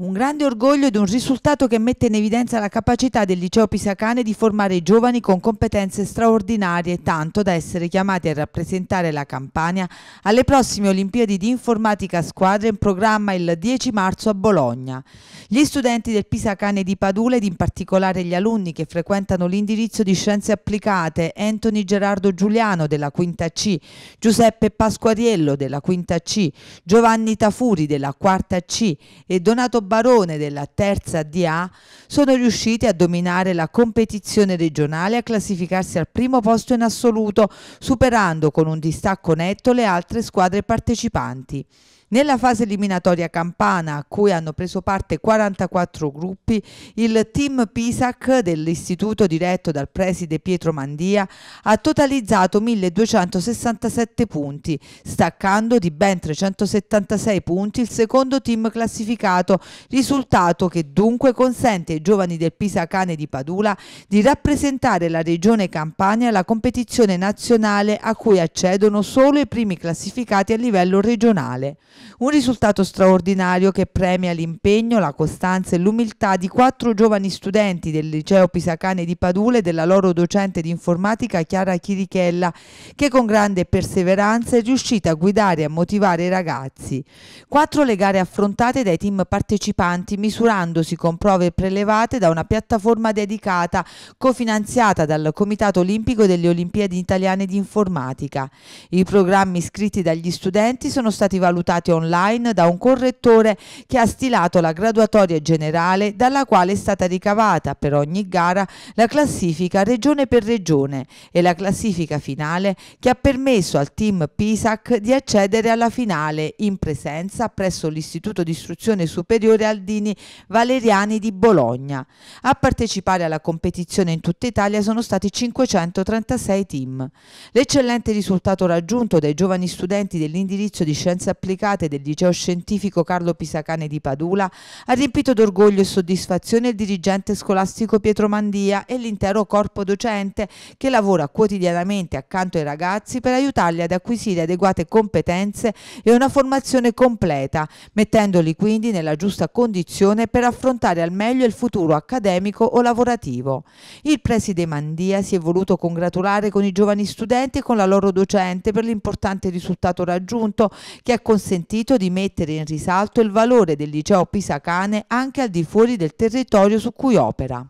Un grande orgoglio ed un risultato che mette in evidenza la capacità del liceo pisacane di formare giovani con competenze straordinarie, tanto da essere chiamati a rappresentare la Campania alle prossime Olimpiadi di informatica squadra in programma il 10 marzo a Bologna. Gli studenti del Pisacane di Padula ed in particolare gli alunni che frequentano l'indirizzo di scienze applicate Anthony Gerardo Giuliano della Quinta C, Giuseppe Pasquariello della Quinta C, Giovanni Tafuri della Quarta C e Donato Barone della terza DA sono riusciti a dominare la competizione regionale e a classificarsi al primo posto in assoluto, superando con un distacco netto le altre squadre partecipanti. Nella fase eliminatoria campana, a cui hanno preso parte 44 gruppi, il team PISAC dell'istituto diretto dal preside Pietro Mandia ha totalizzato 1267 punti, staccando di ben 376 punti il secondo team classificato, risultato che dunque consente ai giovani del Pisacane di Padula di rappresentare la regione Campania alla competizione nazionale a cui accedono solo i primi classificati a livello regionale. Un risultato straordinario che premia l'impegno, la costanza e l'umiltà di quattro giovani studenti del liceo Pisacane di Padule e della loro docente di informatica Chiara Chirichella, che con grande perseveranza è riuscita a guidare e a motivare i ragazzi. Quattro le gare affrontate dai team partecipanti, misurandosi con prove prelevate da una piattaforma dedicata, cofinanziata dal Comitato Olimpico delle Olimpiadi Italiane di Informatica. I programmi iscritti dagli studenti sono stati valutati pubblicate online da un correttore che ha stilato la graduatoria generale dalla quale è stata ricavata per ogni gara la classifica regione per regione e la classifica finale che ha permesso al team PISAC di accedere alla finale in presenza presso l'Istituto di Istruzione Superiore Aldini Valeriani di Bologna. A partecipare alla competizione in tutta Italia sono stati 536 team. L'eccellente risultato raggiunto dai giovani studenti dell'indirizzo di scienze applicate laureate del liceo scientifico Carlo Pisacane di Padula, ha riempito d'orgoglio e soddisfazione il dirigente scolastico Pietro Mandia e l'intero corpo docente che lavora quotidianamente accanto ai ragazzi per aiutarli ad acquisire adeguate competenze e una formazione completa, mettendoli quindi nella giusta condizione per affrontare al meglio il futuro accademico o lavorativo. Il preside Mandia si è voluto congratulare con i giovani studenti e con la loro docente per l'importante risultato raggiunto che ha consentito consentito di mettere in risalto il valore del liceo pisacane anche al di fuori del territorio su cui opera.